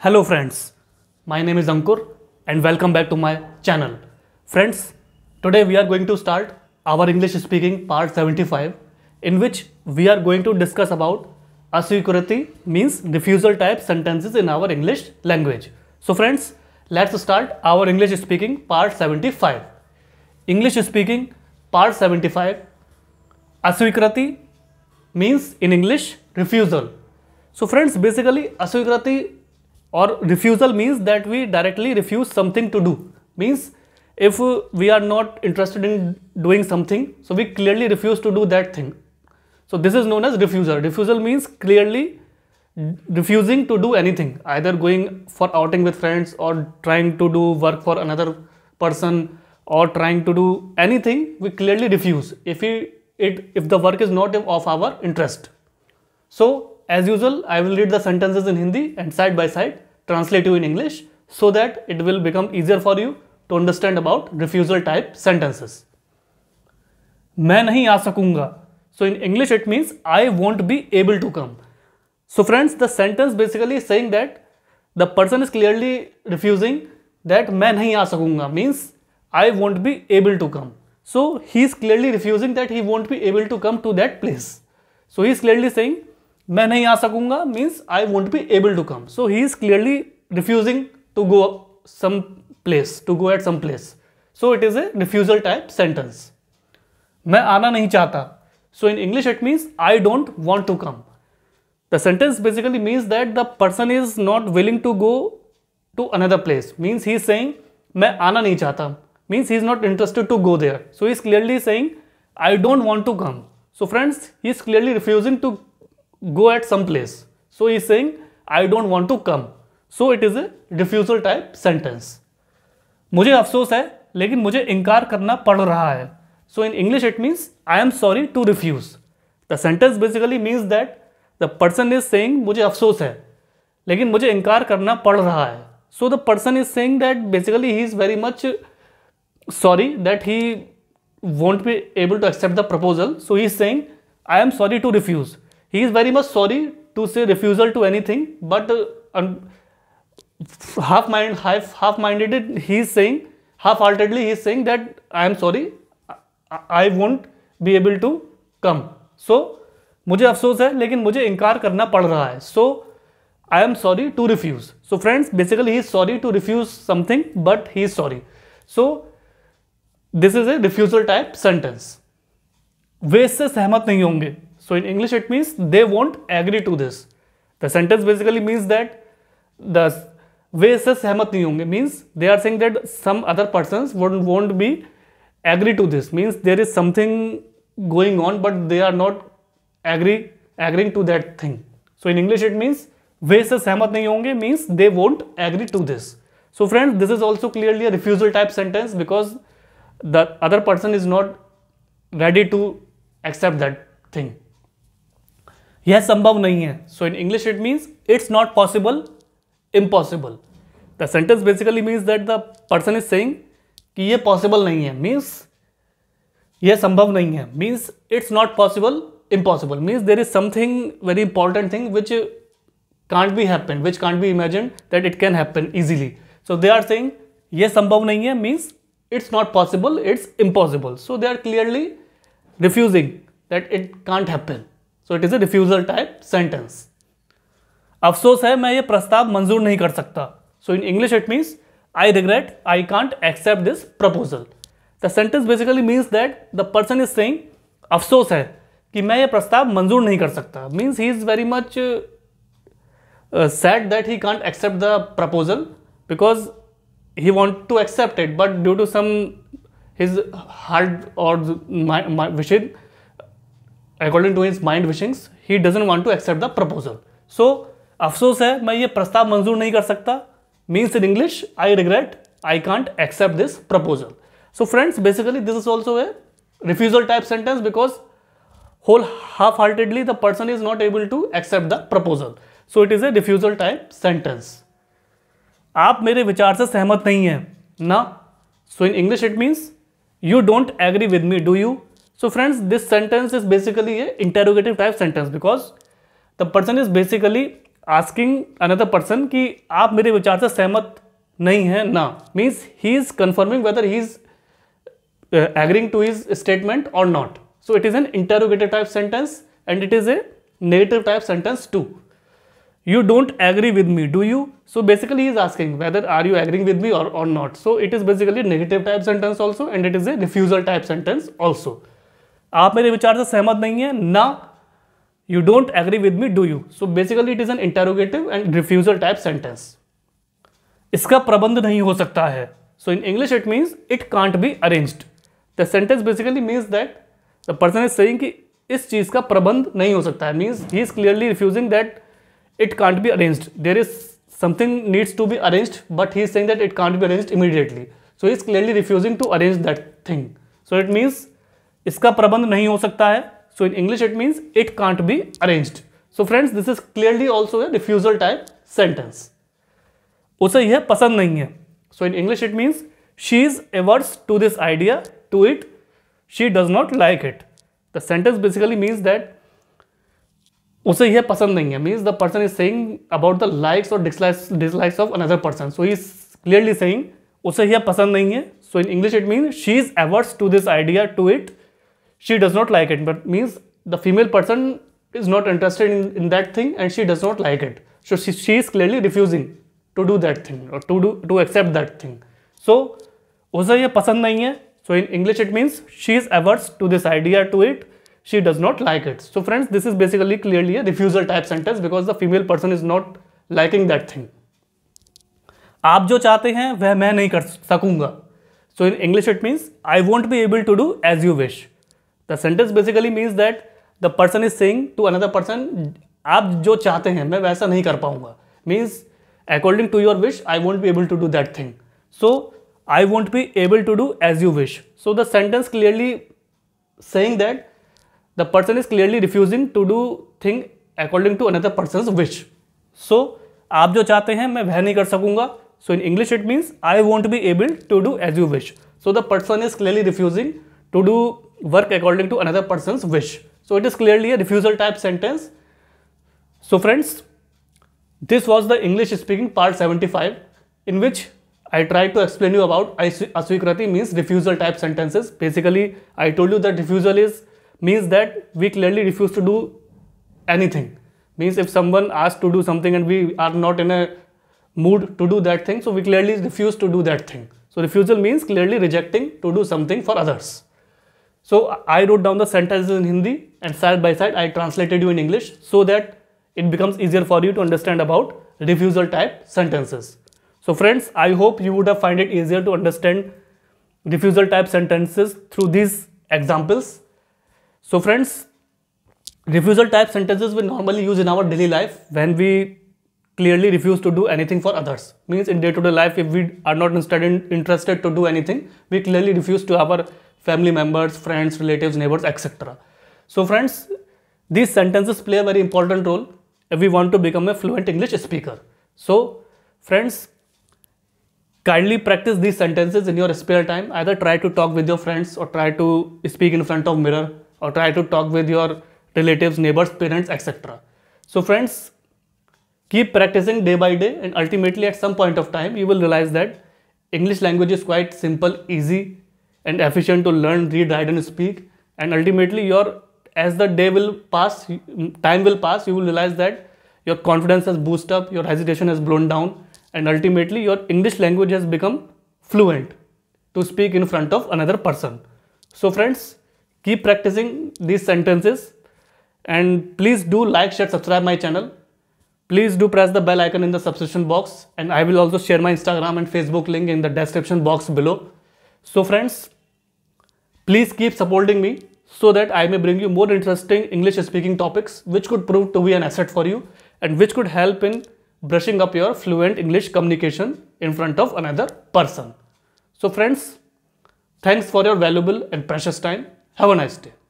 Hello friends, my name is Ankur and welcome back to my channel. Friends, today we are going to start our English speaking part 75 in which we are going to discuss about asynchronity means refusal type sentences in our English language. So friends, let's start our English speaking part 75. English speaking part 75 asynchronity means in English refusal. So friends, basically asynchronity or refusal means that we directly refuse something to do means if we are not interested in doing something so we clearly refuse to do that thing so this is known as refusal refusal means clearly refusing to do anything either going for outing with friends or trying to do work for another person or trying to do anything we clearly refuse if we it if the work is not of our interest so as usual, I will read the sentences in Hindi and side by side translate you in English so that it will become easier for you to understand about refusal type sentences. मैं नहीं आ सकूंगा So in English it means I won't be able to come. So friends the sentence basically is saying that the person is clearly refusing that मैं नहीं आ सकूंगा means I won't be able to come. So he is clearly refusing that he won't be able to come to that place. So he is clearly saying मैं नहीं आ सकूंगा means I won't be able to come so he is clearly refusing to go some place to go at some place so it is a refusal type sentence मैं आना नहीं चाहता so in English it means I don't want to come the sentence basically means that the person is not willing to go to another place means he is saying मैं आना नहीं चाहता means he is not interested to go there so is clearly saying I don't want to come so friends he is clearly refusing to go at some place. So he is saying, I don't want to come. So it is a refusal type sentence. mujhe afsos hai lekin mujhe inkar karna pad raha hai So in English it means I am sorry to refuse. The sentence basically means that the person is saying mujhe afsos hai lekin mujhe inkar karna pad raha hai So the person is saying that basically he is very much sorry that he won't be able to accept the proposal. So he is saying I am sorry to refuse. He is very much sorry to say refusal to anything but half mind half minded he is saying half heartedly he is saying that I am sorry I won't be able to come so मुझे अफसोस है लेकिन मुझे इंकार करना पड़ रहा है so I am sorry to refuse so friends basically he is sorry to refuse something but he is sorry so this is a refusal type sentence वे इससे सहमत नहीं होंगे So in English, it means they won't agree to this. The sentence basically means that the way says Hamat means they are saying that some other persons won't, won't be agree to this. Means there is something going on, but they are not agree agreeing to that thing. So in English, it means way says Hamat means they won't agree to this. So friends, this is also clearly a refusal type sentence because the other person is not ready to accept that thing. यह संभव नहीं है so in English it means it's not possible impossible the sentence basically means that the person is saying कि यह possible नहीं है means यह संभव नहीं है means it's not possible impossible means there is something very important thing which can't be happen which can't be imagine that it can happen easily so they are saying ये संभव नहीं है means it's not possible it's impossible so they are clearly refusing that it can't happen so it is a refusal type sentence अफसोस है मैं ये प्रस्ताव मंजूर नहीं कर सकता so in English it means I regret I can't accept this proposal the sentence basically means that the person is saying अफसोस है कि मैं ये प्रस्ताव मंजूर नहीं कर सकता means he is very much sad that he can't accept the proposal because he want to accept it but due to some his hard और my, according to his mind wishings he doesn't want to accept the proposal so अफसोस है मैं ये प्रस्ताव मंजूर नहीं कर सकता means in English I regret I can't accept this proposal so friends basically this is also a refusal type sentence because whole half heartedly the person is not able to accept the proposal so it is a refusal type sentence आप मेरे विचार से सहमत नहीं हैं ना so in English it means you don't agree with me do you So friends, this sentence is basically a interrogative type sentence because the person is basically asking another person कि आप मेरे विचार से सहमत नहीं हैं means he is confirming whether he is uh, agreeing to his statement or not. So it is an interrogative type sentence and it is a negative type sentence too. You don't agree with me, do you? So basically he is asking whether are you agreeing with me or, or not. So it is basically negative type sentence also and it is a refusal type sentence also. आप मेरे विचार से सहमत नहीं है ना you don't agree with me do you so basically it is an interrogative and refusal type sentence इसका प्रबंध नहीं हो सकता है so in English it means it can't be arranged the sentence basically means that the person is saying कि इस चीज़ का प्रबंध नहीं हो सकता है means he is clearly refusing that it can't be arranged there is something needs to B arranged but he is saying that it can't be arranged immediately so he is clearly refusing to arrange that thing so it means इसका प्रबंध नहीं हो सकता है so in English it means it can't be arrange so friends this is clearly also a refusal type sentence उसे यह पसंद नहीं है so in English it means she is averse to this idea to it she does not like it the sentence basically means that उसे यह पसंद नहीं है means the person is saying about the likes और dislikes of another person so he is clearly saying उसे यह पसंद नहीं है so in English it means she is averse to this idea to it she does not like it but means the female person is not interested in, in that thing and she does not like it so she, she is clearly refusing to do that thing or to do to accept that thing so उसे ये पसंद नहीं है so in English it means she to averse to this idea she does not like it. So friends, this is basically clearly a refusal type sentence because the female person is not liking that thing. आप जो चाहते हैं वह मैं नहीं कर सकूंगा so in English it means I won't be able to do as you wish the sentence basically means that the person is saying to another person आप जो चाहते हैं मैं वैसा नहीं कर पाऊंगा means according to your wish I won't be able to do that thing so I won't be able to do as you wish so the sentence clearly saying that the person is clearly refusing to do thing according to another person wish so आप जो चाहते हैं मैं वह नहीं कर सकूंगा so in English it means I won't be able to do as you wish so the person is clearly refusing to do work according to another person's wish. So it is clearly a refusal type sentence. So friends, this was the English speaking part 75 in which I tried to explain you about aswikrati means refusal type sentences. Basically, I told you that refusal is means that we clearly refuse to do anything. Means if someone asks to do something and we are not in a mood to do that thing, so we clearly refuse to do that thing. So refusal means clearly rejecting to do something for others. So I wrote down the sentences in Hindi and side by side I translated you in English so that it becomes easier for you to understand about refusal type sentences. So friends, I hope you would have find it easier to understand refusal type sentences through these examples. So friends, refusal type sentences we normally use in our daily life when we clearly refuse to do anything for others. Means in day-to-day -day life, if we are not interested interested to do anything, we clearly refuse to our family members, friends, relatives, neighbors, etc. So friends, these sentences play a very important role if we want to become a fluent English speaker. So friends, kindly practice these sentences in your spare time. Either try to talk with your friends or try to speak in front of mirror or try to talk with your relatives, neighbors, parents, etc. So friends, keep practicing day by day and ultimately at some point of time you will realize that English language is quite simple, easy and efficient to learn, read, write and speak. And ultimately your, as the day will pass, time will pass, you will realize that your confidence has boosted up, your hesitation has blown down and ultimately your English language has become fluent to speak in front of another person. So friends, keep practicing these sentences and please do like, share, subscribe my channel. Please do press the bell icon in the subscription box and I will also share my Instagram and Facebook link in the description box below. So friends, Please keep supporting me so that I may bring you more interesting English speaking topics which could prove to be an asset for you and which could help in brushing up your fluent English communication in front of another person. So friends, thanks for your valuable and precious time. Have a nice day.